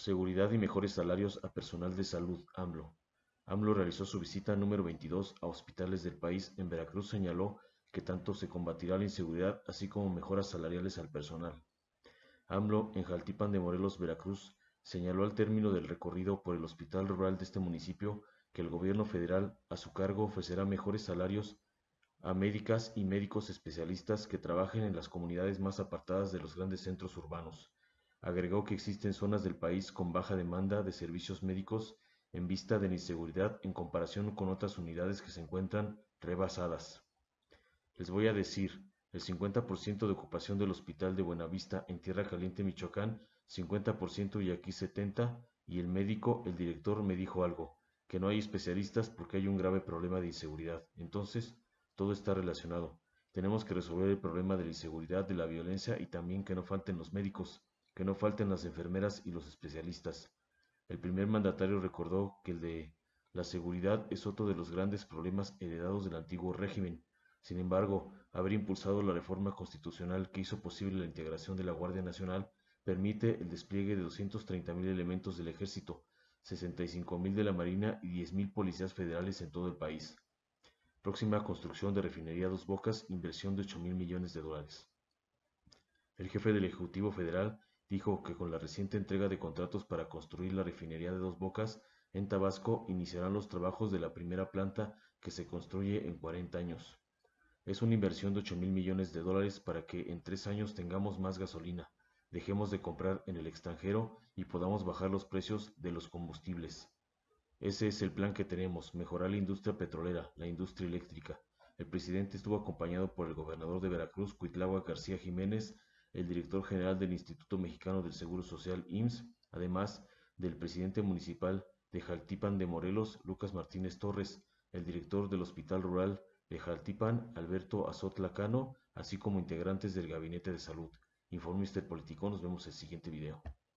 Seguridad y mejores salarios a personal de salud, AMLO. AMLO realizó su visita número 22 a hospitales del país. En Veracruz señaló que tanto se combatirá la inseguridad así como mejoras salariales al personal. AMLO en Jaltipan de Morelos, Veracruz, señaló al término del recorrido por el hospital rural de este municipio que el gobierno federal a su cargo ofrecerá mejores salarios a médicas y médicos especialistas que trabajen en las comunidades más apartadas de los grandes centros urbanos. Agregó que existen zonas del país con baja demanda de servicios médicos en vista de la inseguridad en comparación con otras unidades que se encuentran rebasadas. Les voy a decir, el 50% de ocupación del Hospital de Buenavista en Tierra Caliente, Michoacán, 50% y aquí 70%, y el médico, el director, me dijo algo, que no hay especialistas porque hay un grave problema de inseguridad. Entonces, todo está relacionado. Tenemos que resolver el problema de la inseguridad, de la violencia y también que no falten los médicos que no falten las enfermeras y los especialistas. El primer mandatario recordó que el de la seguridad es otro de los grandes problemas heredados del antiguo régimen. Sin embargo, haber impulsado la reforma constitucional que hizo posible la integración de la Guardia Nacional permite el despliegue de 230.000 elementos del ejército, 65.000 de la Marina y 10.000 policías federales en todo el país. Próxima construcción de refinería Dos Bocas, inversión de 8.000 millones de dólares. El jefe del Ejecutivo Federal dijo que con la reciente entrega de contratos para construir la refinería de Dos Bocas en Tabasco iniciarán los trabajos de la primera planta que se construye en 40 años. Es una inversión de 8 mil millones de dólares para que en tres años tengamos más gasolina, dejemos de comprar en el extranjero y podamos bajar los precios de los combustibles. Ese es el plan que tenemos, mejorar la industria petrolera, la industria eléctrica. El presidente estuvo acompañado por el gobernador de Veracruz, Cuitlawa García Jiménez, el director general del Instituto Mexicano del Seguro Social IMSS, además del presidente municipal de Jaltipan de Morelos, Lucas Martínez Torres, el director del Hospital Rural de Jaltipan, Alberto Azot Lacano, así como integrantes del Gabinete de Salud. Informe Mister Político, nos vemos en el siguiente video.